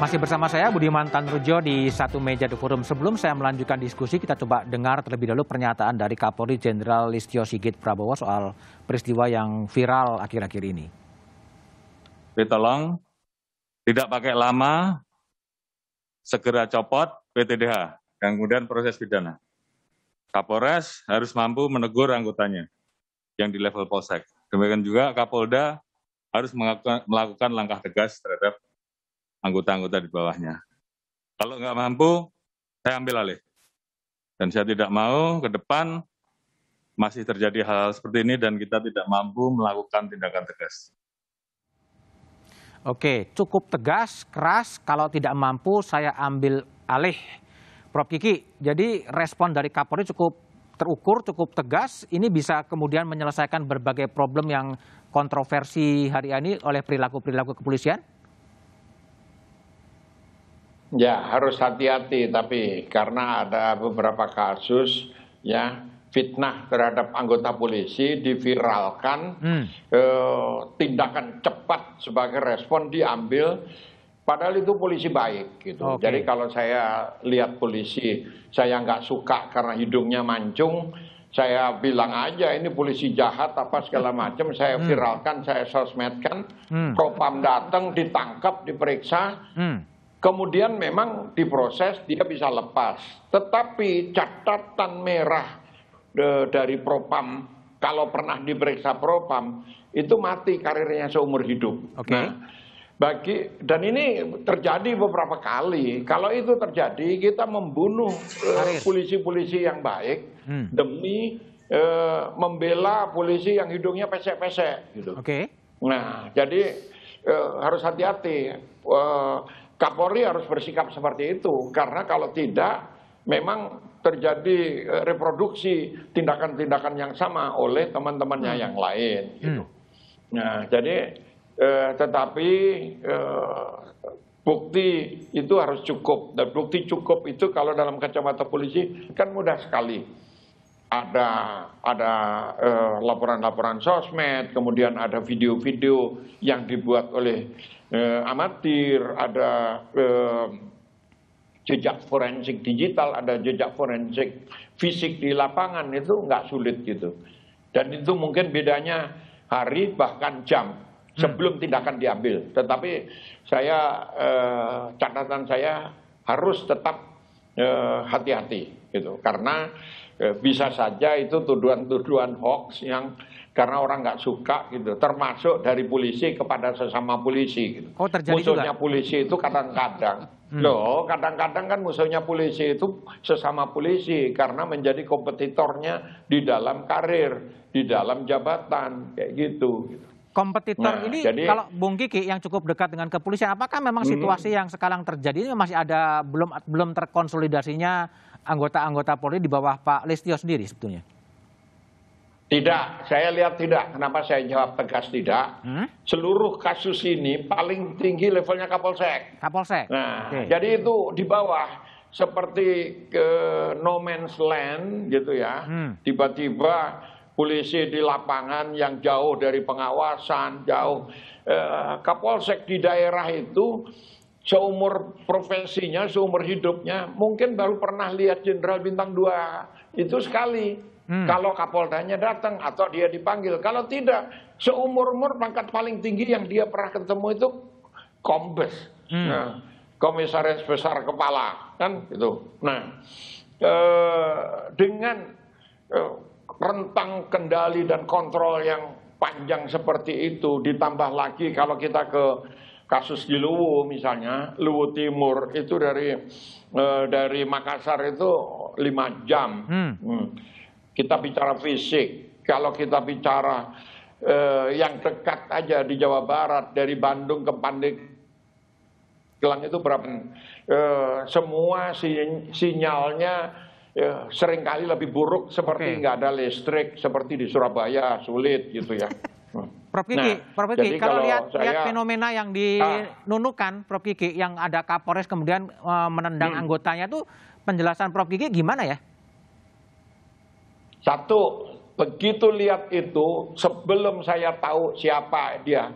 Masih bersama saya Budiman Tanrujo di satu meja di forum. Sebelum saya melanjutkan diskusi, kita coba dengar terlebih dahulu pernyataan dari Kapolri Jenderal Listio Sigit Prabowo soal peristiwa yang viral akhir-akhir ini. Tolong tidak pakai lama, segera copot PTDH dan kemudian proses pidana. Kapolres harus mampu menegur anggotanya yang di level polsek. Demikian juga Kapolda harus melakukan langkah tegas terhadap anggota-anggota di bawahnya. Kalau nggak mampu, saya ambil alih. Dan saya tidak mau ke depan masih terjadi hal, hal seperti ini dan kita tidak mampu melakukan tindakan tegas. Oke, cukup tegas, keras. Kalau tidak mampu, saya ambil alih. Prof Kiki, jadi respon dari Kapolri cukup terukur, cukup tegas. Ini bisa kemudian menyelesaikan berbagai problem yang kontroversi hari ini oleh perilaku-perilaku kepolisian? Ya harus hati-hati tapi karena ada beberapa kasus ya fitnah terhadap anggota polisi diviralkan hmm. eh, tindakan cepat sebagai respon diambil padahal itu polisi baik gitu. Okay. Jadi kalau saya lihat polisi saya nggak suka karena hidungnya mancung saya bilang aja ini polisi jahat apa segala macam saya hmm. viralkan hmm. saya sosmedkan hmm. propam datang ditangkap diperiksa hmm. Kemudian memang diproses dia bisa lepas. Tetapi catatan merah e, dari propam kalau pernah diperiksa propam itu mati karirnya seumur hidup. Okay. Nah, bagi dan ini terjadi beberapa kali. Kalau itu terjadi kita membunuh e, polisi-polisi uh, yang baik hmm. demi uh, membela polisi yang hidungnya pesek-pesek gitu. Oke. Okay. Nah, jadi uh, harus hati-hati. Uh, Kapolri harus bersikap seperti itu karena kalau tidak memang terjadi e, reproduksi tindakan-tindakan yang sama oleh teman-temannya hmm. yang lain gitu. Hmm. Nah, jadi eh, tetapi eh, bukti itu harus cukup. Dan bukti cukup itu kalau dalam kacamata polisi kan mudah sekali ada ada eh, laporan-laporan sosmed, kemudian ada video-video yang dibuat oleh eh, amatir, ada eh, jejak forensik digital, ada jejak forensik fisik di lapangan itu nggak sulit gitu. Dan itu mungkin bedanya hari bahkan jam hmm. sebelum hmm. tindakan diambil. Tetapi saya eh, catatan saya harus tetap eh, hati-hati eh, gitu karena Eh, bisa saja itu tuduhan-tuduhan hoax yang karena orang nggak suka gitu, termasuk dari polisi kepada sesama polisi. Gitu. Oh, terjadi musuhnya juga? polisi itu kadang-kadang, hmm. loh, kadang-kadang kan musuhnya polisi itu sesama polisi karena menjadi kompetitornya di dalam karir, di dalam jabatan, kayak gitu. gitu kompetitor nah, ini jadi, kalau Bung Kiki yang cukup dekat dengan kepolisian apakah memang hmm. situasi yang sekarang terjadi ini masih ada belum belum terkonsolidasinya anggota-anggota Polri di bawah Pak Listio sendiri sebetulnya? Tidak, saya lihat tidak. Kenapa saya jawab tegas tidak? Hmm? Seluruh kasus ini paling tinggi levelnya Kapolsek. Kapolsek. Nah, okay. jadi itu di bawah seperti ke no man's land gitu ya. Hmm. Tiba-tiba hmm polisi di lapangan yang jauh dari pengawasan, jauh eh, Kapolsek di daerah itu seumur profesinya, seumur hidupnya mungkin baru pernah lihat jenderal bintang 2 itu sekali. Hmm. Kalau Kapoldanya datang atau dia dipanggil, kalau tidak seumur-umur pangkat paling tinggi yang dia pernah ketemu itu kombes, hmm. nah, komisaris besar kepala kan itu. Nah, eh, dengan eh, rentang kendali dan kontrol yang panjang seperti itu ditambah lagi kalau kita ke kasus di Luwu misalnya Luwu Timur itu dari uh, dari Makassar itu lima jam hmm. Hmm. kita bicara fisik kalau kita bicara uh, yang dekat aja di Jawa Barat dari Bandung ke Pandeglang itu berapa eh, semua sinyalnya ya, seringkali lebih buruk seperti nggak ada listrik seperti di Surabaya sulit gitu ya. Hmm. Prof Kiki, nah, Prof Kiki, kalau, kalau lihat saya, lihat fenomena yang ah. dinunukan, Prof Kiki, yang ada Kapolres kemudian e, menendang hmm. anggotanya itu, penjelasan Prof Kiki gimana ya? Satu, begitu lihat itu sebelum saya tahu siapa dia,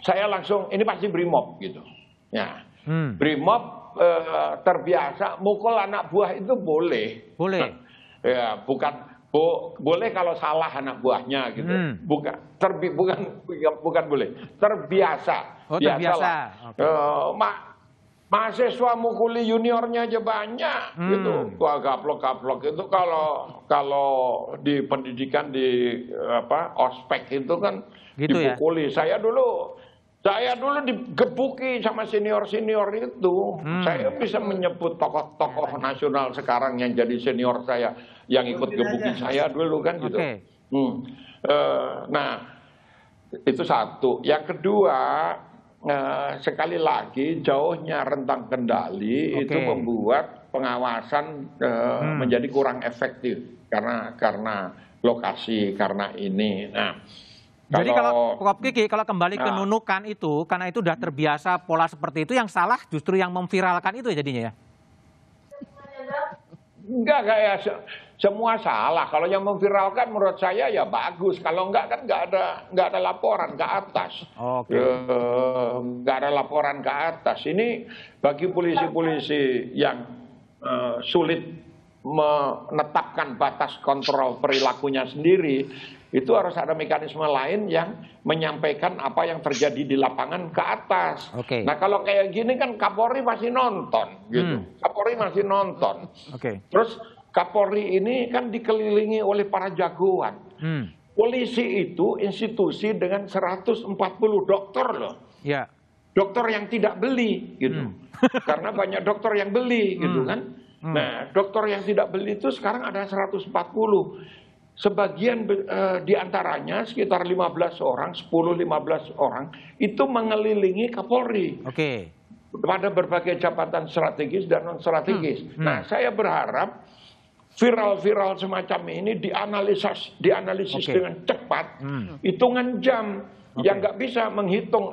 saya langsung ini pasti Brimob gitu. Ya, hmm. Brimob Eh, terbiasa mukul anak buah itu boleh. Boleh. ya, bukan bo, boleh kalau salah anak buahnya gitu. Hmm. Bukan terbi, bukan bukan boleh. Terbiasa. Oh, terbiasa. Okay. E, eh, ma, mahasiswa mukuli juniornya aja banyak hmm. gitu gua gaplok gaplok itu kalau kalau di pendidikan di apa ospek itu kan gitu ya? dipukuli ya? saya dulu saya dulu digebuki sama senior-senior itu. Hmm. Saya bisa menyebut tokoh-tokoh nasional sekarang yang jadi senior saya, yang ikut gebuki saya dulu kan gitu. Okay. Hmm. Uh, nah, itu satu. Yang kedua, uh, sekali lagi jauhnya rentang kendali okay. itu membuat pengawasan uh, hmm. menjadi kurang efektif karena karena lokasi, karena ini. Nah jadi kalau Prof Kiki kalau kembali nah, ke nunukan itu karena itu sudah terbiasa pola seperti itu yang salah justru yang memviralkan itu ya jadinya ya. Enggak enggak ya semua salah. Kalau yang memviralkan menurut saya ya bagus. Kalau enggak kan enggak ada enggak ada laporan ke atas. Oke. Okay. Eh, enggak ada laporan ke atas. Ini bagi polisi-polisi yang eh, sulit menetapkan batas kontrol perilakunya sendiri, itu harus ada mekanisme lain yang menyampaikan apa yang terjadi di lapangan ke atas. Okay. Nah kalau kayak gini kan Kapolri masih nonton, gitu. Hmm. Kapolri masih nonton. Okay. Terus Kapolri ini kan dikelilingi oleh para jagoan. Hmm. Polisi itu institusi dengan 140 dokter loh. Yeah. Dokter yang tidak beli, gitu. Hmm. Karena banyak dokter yang beli, gitu hmm. kan. Hmm. Nah, dokter yang tidak beli itu sekarang ada 140. Sebagian e, di sekitar 15 orang, 10-15 orang itu mengelilingi Kapolri. Oke. Okay. Pada berbagai jabatan strategis dan non strategis. Hmm. Hmm. Nah, saya berharap viral-viral semacam ini dianalisis dianalisis okay. dengan cepat, hmm. hitungan jam okay. yang nggak bisa menghitung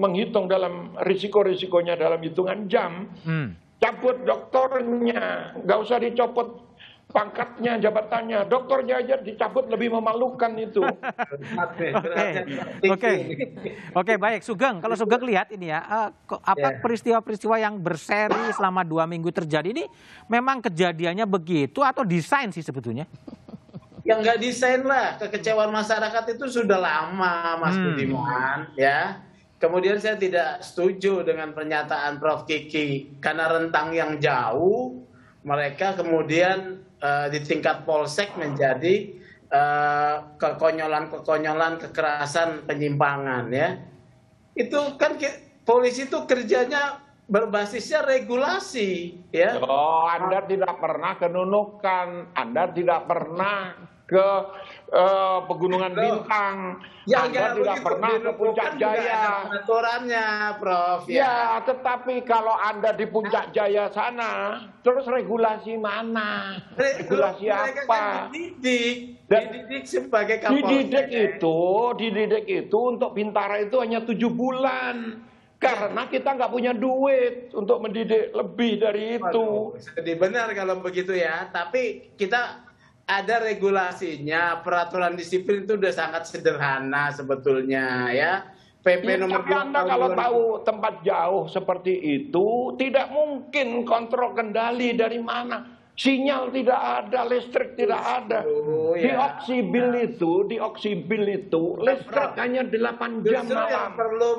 menghitung dalam risiko-risikonya dalam hitungan jam. Hmm cabut doktornya, nggak usah dicopot pangkatnya, jabatannya. dokternya aja dicabut lebih memalukan itu. Oke, oke, oke baik. Sugeng, kalau Sugeng lihat ini ya, eh, apa ya. peristiwa-peristiwa yeah. yang berseri selama dua minggu terjadi ini memang kejadiannya begitu atau desain sih sebetulnya? Ya nggak desain lah kekecewaan masyarakat itu sudah lama Mas hmm. Budiman ya Kemudian saya tidak setuju dengan pernyataan Prof. Kiki karena rentang yang jauh mereka kemudian uh, di tingkat polsek menjadi uh, kekonyolan-kekonyolan kekerasan penyimpangan ya. Itu kan polisi itu kerjanya berbasisnya regulasi ya. Oh, Anda tidak pernah ke Nunukan, Anda tidak pernah ke uh, pegunungan bintang, ya, Anda tidak pernah ke puncak jaya. Aturannya, Prof. Ya. ya, tetapi kalau Anda di puncak jaya sana, terus regulasi mana? Regulasi Mereka apa? Kan dididik, Dan dididik sebagai kapolres. Dididik ya kan? itu, dididik itu untuk bintara itu hanya tujuh bulan. Karena kita nggak punya duit untuk mendidik lebih dari itu. Jadi benar kalau begitu ya. Tapi kita ada regulasinya, peraturan disiplin itu udah sangat sederhana sebetulnya ya. PP ya, nomor tapi Anda kalau tahu tempat jauh seperti itu, tidak mungkin kontrol kendali dari mana Sinyal tidak ada, listrik tidak ada. Oh, Dioksibil ya. itu, dioksibil itu nah, listrik hanya 8 jam Justru malam. yang perlu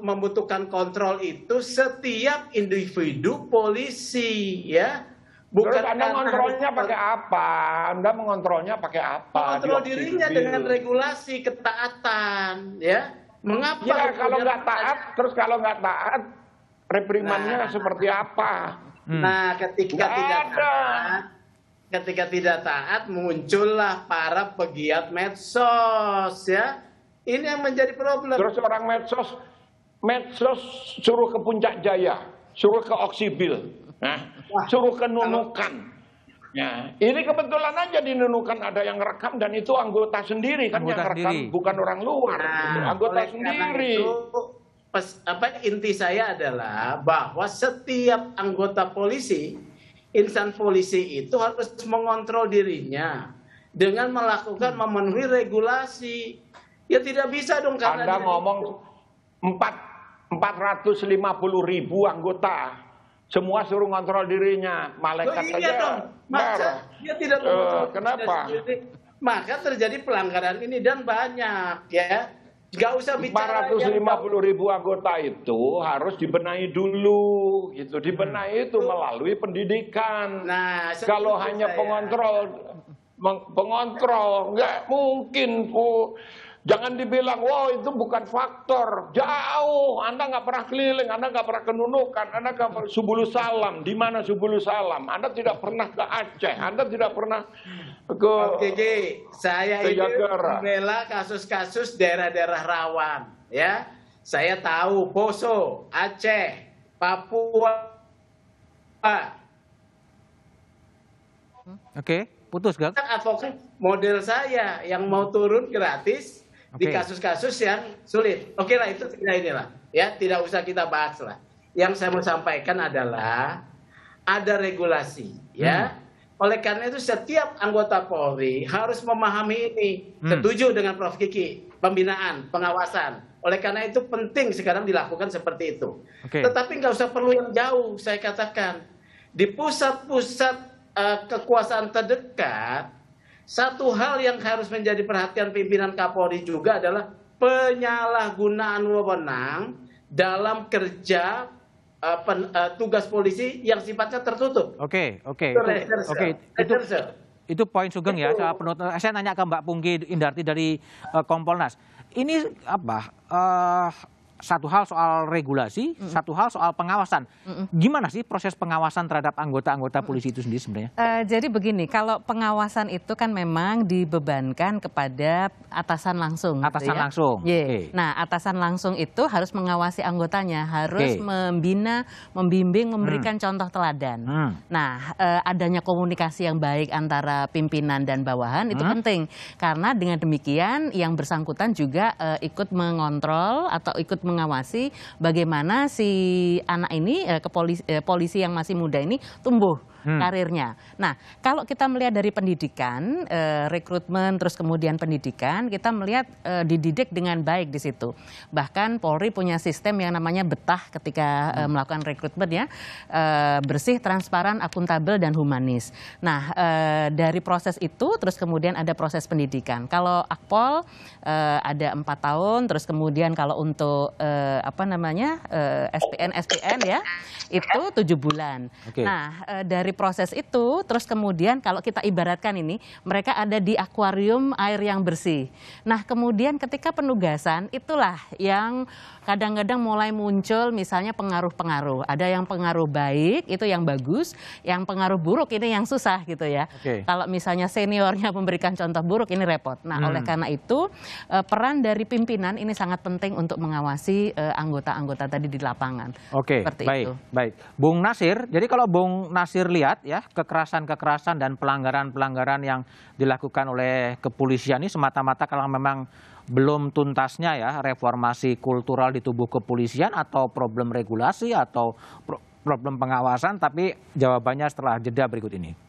membutuhkan kontrol itu setiap individu polisi ya. Bukan Terus Anda mengontrolnya pakai apa? Anda mengontrolnya pakai apa? Mengontrol dirinya dengan regulasi ketaatan, ya. Mengapa? Ya, kalau nggak taat, terus kalau nggak taat, reprimannya nah. seperti apa? Hmm. nah ketika tidak taat ketika tidak taat muncullah para pegiat medsos ya ini yang menjadi problem terus orang medsos medsos suruh ke puncak jaya suruh ke oksibil nah, suruh ke nunukan Ya, ini kebetulan aja di Nunukan ada yang rekam dan itu anggota sendiri kan anggota yang rekam sendiri. bukan orang luar, nah, anggota sendiri. Itu, pes, apa inti saya adalah bahwa setiap anggota polisi, insan polisi itu harus mengontrol dirinya dengan melakukan hmm. memenuhi regulasi. Ya tidak bisa dong karena Anda ngomong empat 450 ribu anggota semua suruh kontrol dirinya malaikat oh, iya saja dong. Masa dia tidak uh, kenapa maka terjadi pelanggaran ini dan banyak ya Gak usah bicara 450 ribu anggota itu harus dibenahi dulu gitu dibenahi hmm. itu melalui pendidikan nah kalau hanya saya. pengontrol pengontrol nggak mungkin kok Jangan dibilang, wow itu bukan faktor. Jauh, Anda nggak pernah keliling, Anda nggak pernah kenunukan, Anda nggak pernah subulu salam. Di mana subulu salam? Anda tidak pernah ke Aceh, Anda tidak pernah ke... Oke, G. saya ini membela kasus-kasus daerah-daerah rawan. ya. Saya tahu Poso, Aceh, Papua. Oke, okay. putus gak? Advokat model saya yang mau turun gratis okay. di kasus-kasus yang sulit. Oke okay lah itu tidak inilah ya tidak usah kita bahas lah. Yang saya mau sampaikan adalah ada regulasi ya. Hmm. Oleh karena itu setiap anggota Polri harus memahami ini. Hmm. Setuju dengan Prof Kiki, pembinaan, pengawasan. Oleh karena itu penting sekarang dilakukan seperti itu. Okay. Tetapi nggak usah perlu yang jauh, saya katakan. Di pusat-pusat uh, kekuasaan terdekat, satu hal yang harus menjadi perhatian pimpinan Kapolri juga adalah penyalahgunaan wewenang dalam kerja uh, pen, uh, tugas polisi yang sifatnya tertutup. Oke, oke. oke, itu itu poin Sugeng ya. Saya, penutup, eh, saya nanya ke Mbak Pungki Indarti dari uh, Kompolnas. Ini apa? Uh, satu hal soal regulasi, mm -mm. satu hal soal pengawasan. Mm -mm. Gimana sih proses pengawasan terhadap anggota-anggota polisi itu sendiri sebenarnya? Uh, jadi begini, kalau pengawasan itu kan memang dibebankan kepada atasan langsung. Gitu atasan ya? langsung. Yeah. Okay. Nah, atasan langsung itu harus mengawasi anggotanya, harus okay. membina, membimbing, memberikan hmm. contoh teladan. Hmm. Nah, uh, adanya komunikasi yang baik antara pimpinan dan bawahan itu mm. penting karena dengan demikian yang bersangkutan juga uh, ikut mengontrol atau ikut mengawasi bagaimana si anak ini eh, ke eh, polisi yang masih muda ini tumbuh hmm. karirnya. Nah, kalau kita melihat dari pendidikan, e, rekrutmen, terus kemudian pendidikan, kita melihat e, dididik dengan baik di situ. Bahkan Polri punya sistem yang namanya betah ketika e, melakukan rekrutmen ya, e, bersih, transparan, akuntabel, dan humanis. Nah, e, dari proses itu, terus kemudian ada proses pendidikan. Kalau Akpol e, ada empat tahun, terus kemudian kalau untuk e, apa namanya SPN, SPN ya, itu tujuh bulan. Okay. Nah, dari proses itu, terus kemudian kalau kita ibaratkan ini, mereka ada di akuarium air yang bersih. Nah, kemudian ketika penugasan itulah yang kadang-kadang mulai muncul misalnya pengaruh-pengaruh. Ada yang pengaruh baik, itu yang bagus, yang pengaruh buruk ini yang susah gitu ya. Okay. Kalau misalnya seniornya memberikan contoh buruk ini repot. Nah, hmm. oleh karena itu eh, peran dari pimpinan ini sangat penting untuk mengawasi eh, anggota-anggota tadi di lapangan. Oke, okay. baik, itu. baik. Bung Nasir, jadi kalau Bung Nasir lihat ya kekerasan-kekerasan dan pelanggaran-pelanggaran yang dilakukan oleh kepolisian ini semata-mata kalau memang belum tuntasnya ya reformasi kultural di tubuh kepolisian atau problem regulasi atau problem pengawasan tapi jawabannya setelah jeda berikut ini.